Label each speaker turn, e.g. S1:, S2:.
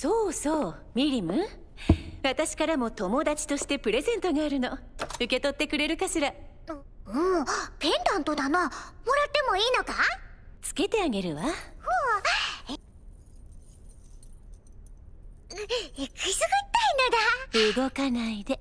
S1: そうそうミリム私からも友達としてプレゼントがあるの受け取ってくれるかしらうんペンダントだなもらってもいいのかつけてあげるわほう
S2: えくすぐった
S3: いのだ動かないで